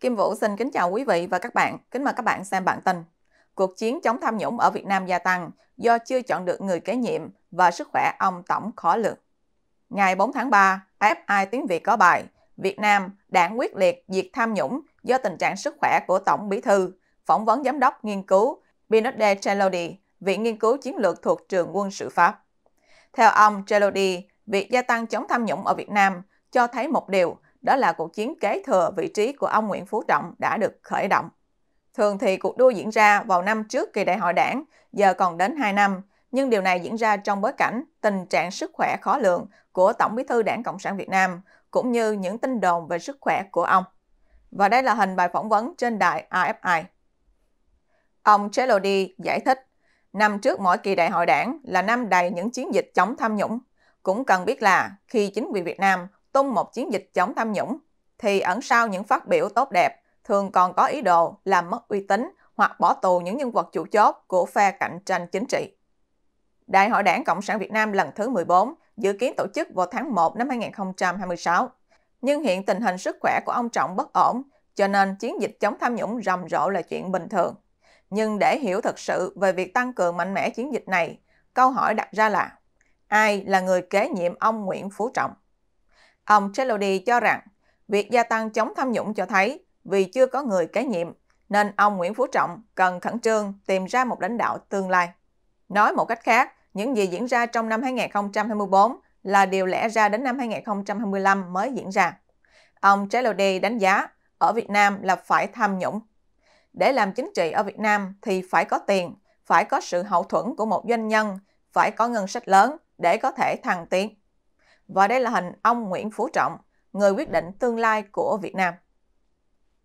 Kim Vũ xin kính chào quý vị và các bạn. Kính mời các bạn xem bản tin. Cuộc chiến chống tham nhũng ở Việt Nam gia tăng do chưa chọn được người kế nhiệm và sức khỏe ông tổng khó lường. Ngày 4 tháng 3, AFI tiếng Việt có bài Việt Nam đảng quyết liệt diệt tham nhũng do tình trạng sức khỏe của Tổng Bí Thư, phỏng vấn giám đốc nghiên cứu Pinot Chelody, Viện Nghiên cứu Chiến lược thuộc Trường Quân sự Pháp. Theo ông Chelody, việc gia tăng chống tham nhũng ở Việt Nam cho thấy một điều đó là cuộc chiến kế thừa vị trí của ông Nguyễn Phú Trọng đã được khởi động. Thường thì cuộc đua diễn ra vào năm trước kỳ đại hội đảng, giờ còn đến 2 năm, nhưng điều này diễn ra trong bối cảnh tình trạng sức khỏe khó lường của Tổng bí thư Đảng Cộng sản Việt Nam, cũng như những tin đồn về sức khỏe của ông. Và đây là hình bài phỏng vấn trên đài AFI. Ông Chelody giải thích, năm trước mỗi kỳ đại hội đảng là năm đầy những chiến dịch chống tham nhũng. Cũng cần biết là khi chính quyền Việt Nam tung một chiến dịch chống tham nhũng, thì ẩn sau những phát biểu tốt đẹp thường còn có ý đồ làm mất uy tín hoặc bỏ tù những nhân vật chủ chốt của phe cạnh tranh chính trị. Đại hội đảng Cộng sản Việt Nam lần thứ 14 dự kiến tổ chức vào tháng 1 năm 2026. Nhưng hiện tình hình sức khỏe của ông Trọng bất ổn, cho nên chiến dịch chống tham nhũng rầm rộ là chuyện bình thường. Nhưng để hiểu thật sự về việc tăng cường mạnh mẽ chiến dịch này, câu hỏi đặt ra là ai là người kế nhiệm ông Nguyễn Phú Trọng? Ông Chelody cho rằng việc gia tăng chống tham nhũng cho thấy vì chưa có người kế nhiệm, nên ông Nguyễn Phú Trọng cần khẩn trương tìm ra một lãnh đạo tương lai. Nói một cách khác, những gì diễn ra trong năm 2024 là điều lẽ ra đến năm 2025 mới diễn ra. Ông Chelody đánh giá ở Việt Nam là phải tham nhũng. Để làm chính trị ở Việt Nam thì phải có tiền, phải có sự hậu thuẫn của một doanh nhân, phải có ngân sách lớn để có thể thăng tiến và đây là hình ông Nguyễn Phú Trọng, người quyết định tương lai của Việt Nam.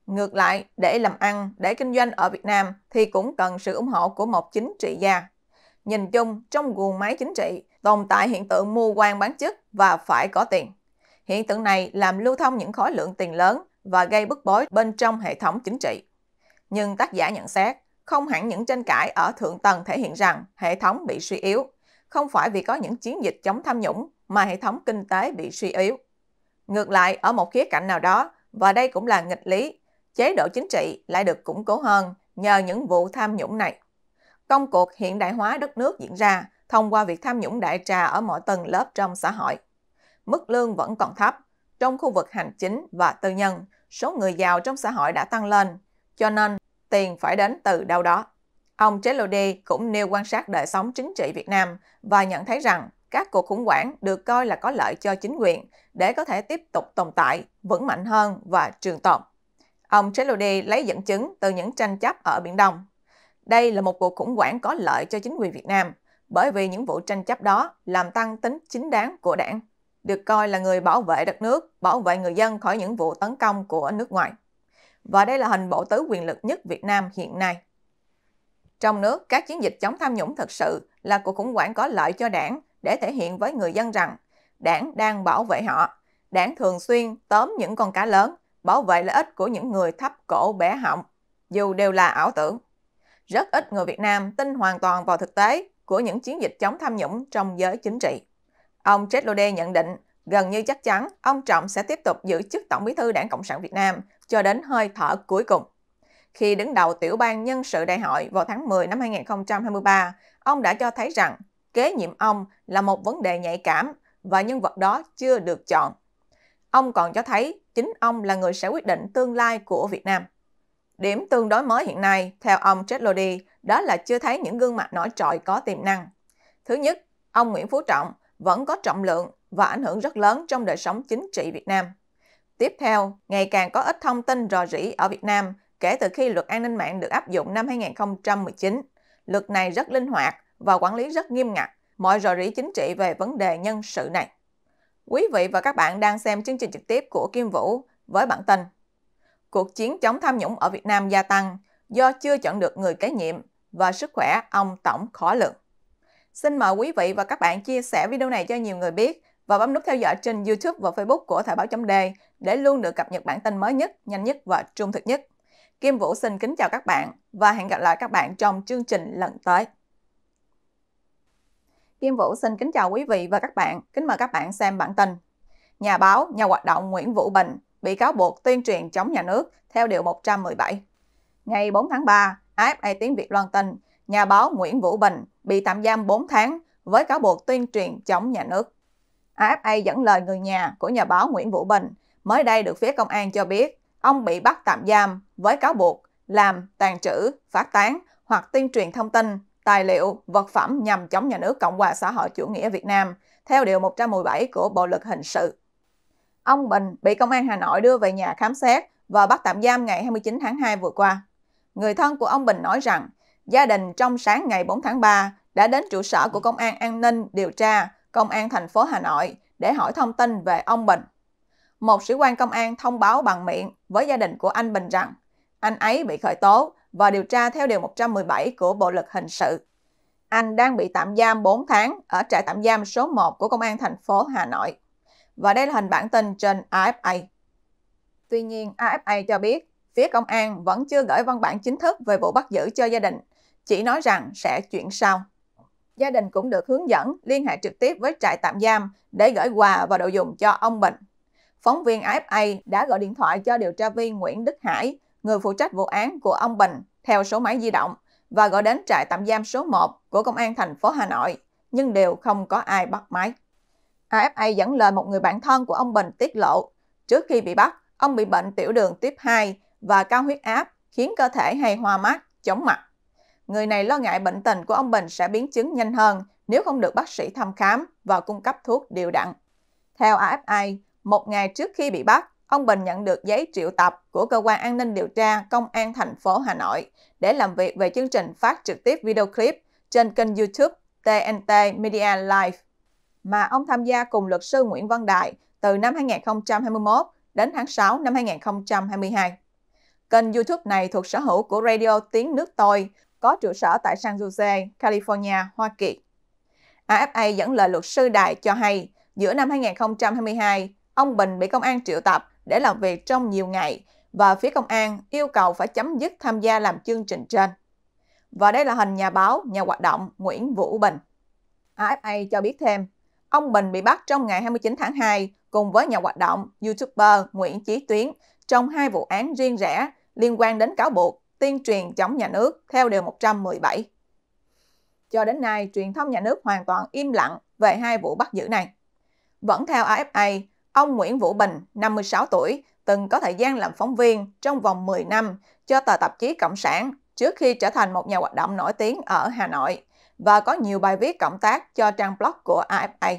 Ngược lại, để làm ăn, để kinh doanh ở Việt Nam thì cũng cần sự ủng hộ của một chính trị gia. Nhìn chung, trong guồng máy chính trị, tồn tại hiện tượng mua quan bán chức và phải có tiền. Hiện tượng này làm lưu thông những khối lượng tiền lớn và gây bức bối bên trong hệ thống chính trị. Nhưng tác giả nhận xét, không hẳn những tranh cãi ở thượng tầng thể hiện rằng hệ thống bị suy yếu, không phải vì có những chiến dịch chống tham nhũng mà hệ thống kinh tế bị suy yếu. Ngược lại, ở một khía cạnh nào đó, và đây cũng là nghịch lý, chế độ chính trị lại được củng cố hơn nhờ những vụ tham nhũng này. Công cuộc hiện đại hóa đất nước diễn ra thông qua việc tham nhũng đại trà ở mọi tầng lớp trong xã hội. Mức lương vẫn còn thấp, trong khu vực hành chính và tư nhân, số người giàu trong xã hội đã tăng lên, cho nên tiền phải đến từ đâu đó. Ông Chelody cũng nêu quan sát đời sống chính trị Việt Nam và nhận thấy rằng các cuộc khủng hoảng được coi là có lợi cho chính quyền để có thể tiếp tục tồn tại, vững mạnh hơn và trường tồn. Ông Chelody lấy dẫn chứng từ những tranh chấp ở Biển Đông. Đây là một cuộc khủng hoảng có lợi cho chính quyền Việt Nam bởi vì những vụ tranh chấp đó làm tăng tính chính đáng của đảng, được coi là người bảo vệ đất nước, bảo vệ người dân khỏi những vụ tấn công của nước ngoài. Và đây là hình bộ tứ quyền lực nhất Việt Nam hiện nay. Trong nước, các chiến dịch chống tham nhũng thực sự là cuộc khủng hoảng có lợi cho đảng để thể hiện với người dân rằng đảng đang bảo vệ họ. Đảng thường xuyên tóm những con cá lớn, bảo vệ lợi ích của những người thấp cổ bé họng, dù đều là ảo tưởng. Rất ít người Việt Nam tin hoàn toàn vào thực tế của những chiến dịch chống tham nhũng trong giới chính trị. Ông Chetlode nhận định gần như chắc chắn ông Trọng sẽ tiếp tục giữ chức Tổng bí thư Đảng Cộng sản Việt Nam cho đến hơi thở cuối cùng. Khi đứng đầu tiểu ban nhân sự đại hội vào tháng 10 năm 2023, ông đã cho thấy rằng kế nhiệm ông là một vấn đề nhạy cảm và nhân vật đó chưa được chọn. Ông còn cho thấy chính ông là người sẽ quyết định tương lai của Việt Nam. Điểm tương đối mới hiện nay, theo ông Chettlody, đó là chưa thấy những gương mặt nổi trội có tiềm năng. Thứ nhất, ông Nguyễn Phú Trọng vẫn có trọng lượng và ảnh hưởng rất lớn trong đời sống chính trị Việt Nam. Tiếp theo, ngày càng có ít thông tin rò rỉ ở Việt Nam kể từ khi luật an ninh mạng được áp dụng năm 2019. Luật này rất linh hoạt và quản lý rất nghiêm ngặt mọi rò rỉ chính trị về vấn đề nhân sự này. Quý vị và các bạn đang xem chương trình trực tiếp của Kim Vũ với bản tin Cuộc chiến chống tham nhũng ở Việt Nam gia tăng do chưa chọn được người kế nhiệm và sức khỏe ông Tổng khó lượng. Xin mời quý vị và các bạn chia sẻ video này cho nhiều người biết và bấm nút theo dõi trên YouTube và Facebook của Thời báo chấm đề để luôn được cập nhật bản tin mới nhất, nhanh nhất và trung thực nhất. Kim Vũ xin kính chào các bạn và hẹn gặp lại các bạn trong chương trình lần tới. Kim Vũ xin kính chào quý vị và các bạn. Kính mời các bạn xem bản tin. Nhà báo, nhà hoạt động Nguyễn Vũ Bình bị cáo buộc tuyên truyền chống nhà nước theo Điều 117. Ngày 4 tháng 3, AFA Tiếng Việt loan tin, nhà báo Nguyễn Vũ Bình bị tạm giam 4 tháng với cáo buộc tuyên truyền chống nhà nước. AFA dẫn lời người nhà của nhà báo Nguyễn Vũ Bình mới đây được phía công an cho biết ông bị bắt tạm giam với cáo buộc làm, tàn trữ, phát tán hoặc tuyên truyền thông tin tài liệu, vật phẩm nhằm chống nhà nước Cộng hòa xã hội chủ nghĩa Việt Nam, theo Điều 117 của Bộ Luật Hình sự. Ông Bình bị Công an Hà Nội đưa về nhà khám xét và bắt tạm giam ngày 29 tháng 2 vừa qua. Người thân của ông Bình nói rằng, gia đình trong sáng ngày 4 tháng 3 đã đến trụ sở của Công an An ninh điều tra Công an thành phố Hà Nội để hỏi thông tin về ông Bình. Một sĩ quan công an thông báo bằng miệng với gia đình của anh Bình rằng anh ấy bị khởi tố và điều tra theo Điều 117 của Bộ Luật Hình sự. Anh đang bị tạm giam 4 tháng ở trại tạm giam số 1 của Công an thành phố Hà Nội. Và đây là hình bản tin trên AFA. Tuy nhiên, AFA cho biết phía công an vẫn chưa gửi văn bản chính thức về vụ bắt giữ cho gia đình, chỉ nói rằng sẽ chuyển sau. Gia đình cũng được hướng dẫn liên hệ trực tiếp với trại tạm giam để gửi quà và đồ dùng cho ông Bình. Phóng viên AFA đã gọi điện thoại cho điều tra viên Nguyễn Đức Hải người phụ trách vụ án của ông Bình theo số máy di động và gọi đến trại tạm giam số 1 của Công an thành phố Hà Nội, nhưng đều không có ai bắt máy. AFA dẫn lời một người bạn thân của ông Bình tiết lộ, trước khi bị bắt, ông bị bệnh tiểu đường tiếp 2 và cao huyết áp khiến cơ thể hay hoa mắt, chóng mặt. Người này lo ngại bệnh tình của ông Bình sẽ biến chứng nhanh hơn nếu không được bác sĩ thăm khám và cung cấp thuốc điều đặn. Theo AFA, một ngày trước khi bị bắt, ông Bình nhận được giấy triệu tập của Cơ quan An ninh Điều tra Công an thành phố Hà Nội để làm việc về chương trình phát trực tiếp video clip trên kênh YouTube TNT Media Live mà ông tham gia cùng luật sư Nguyễn Văn Đại từ năm 2021 đến tháng 6 năm 2022. Kênh YouTube này thuộc sở hữu của Radio Tiếng Nước Tôi, có trụ sở tại San Jose, California, Hoa Kỳ. AFA dẫn lời luật sư Đại cho hay, giữa năm 2022, ông Bình bị công an triệu tập để làm việc trong nhiều ngày và phía công an yêu cầu phải chấm dứt tham gia làm chương trình trên. Và đây là hình nhà báo, nhà hoạt động Nguyễn Vũ Bình. AFA cho biết thêm, ông Bình bị bắt trong ngày 29 tháng 2 cùng với nhà hoạt động YouTuber Nguyễn Chí Tuyến trong hai vụ án riêng rẽ liên quan đến cáo buộc tuyên truyền chống nhà nước theo Điều 117. Cho đến nay, truyền thông nhà nước hoàn toàn im lặng về hai vụ bắt giữ này. Vẫn theo AFA, Ông Nguyễn Vũ Bình, 56 tuổi, từng có thời gian làm phóng viên trong vòng 10 năm cho tờ tạp chí Cộng sản trước khi trở thành một nhà hoạt động nổi tiếng ở Hà Nội và có nhiều bài viết cộng tác cho trang blog của AFA.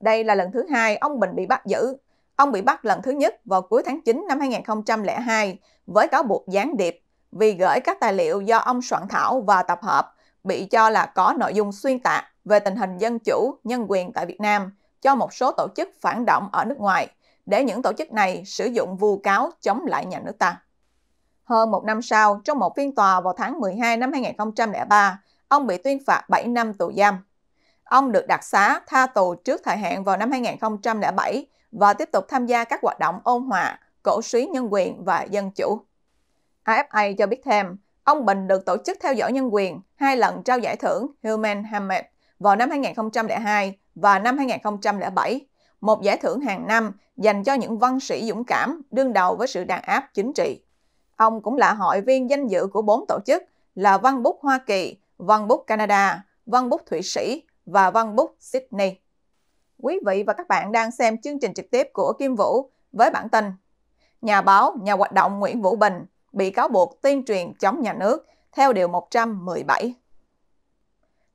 Đây là lần thứ hai ông Bình bị bắt giữ. Ông bị bắt lần thứ nhất vào cuối tháng 9 năm 2002 với cáo buộc gián điệp vì gửi các tài liệu do ông soạn thảo và tập hợp bị cho là có nội dung xuyên tạc về tình hình dân chủ, nhân quyền tại Việt Nam cho một số tổ chức phản động ở nước ngoài để những tổ chức này sử dụng vu cáo chống lại nhà nước ta. Hơn một năm sau, trong một phiên tòa vào tháng 12 năm 2003, ông bị tuyên phạt 7 năm tù giam. Ông được đặc xá tha tù trước thời hạn vào năm 2007 và tiếp tục tham gia các hoạt động ôn hòa, cổ suý nhân quyền và dân chủ. AFA cho biết thêm, ông Bình được tổ chức theo dõi nhân quyền hai lần trao giải thưởng Human Hammer vào năm 2002 và năm 2007, một giải thưởng hàng năm dành cho những văn sĩ dũng cảm đương đầu với sự đàn áp chính trị. Ông cũng là hội viên danh dự của bốn tổ chức là Văn bút Hoa Kỳ, Văn bút Canada, Văn bút Thụy Sĩ và Văn bút Sydney. Quý vị và các bạn đang xem chương trình trực tiếp của Kim Vũ với bản tin Nhà báo, nhà hoạt động Nguyễn Vũ Bình bị cáo buộc tuyên truyền chống nhà nước theo Điều 117.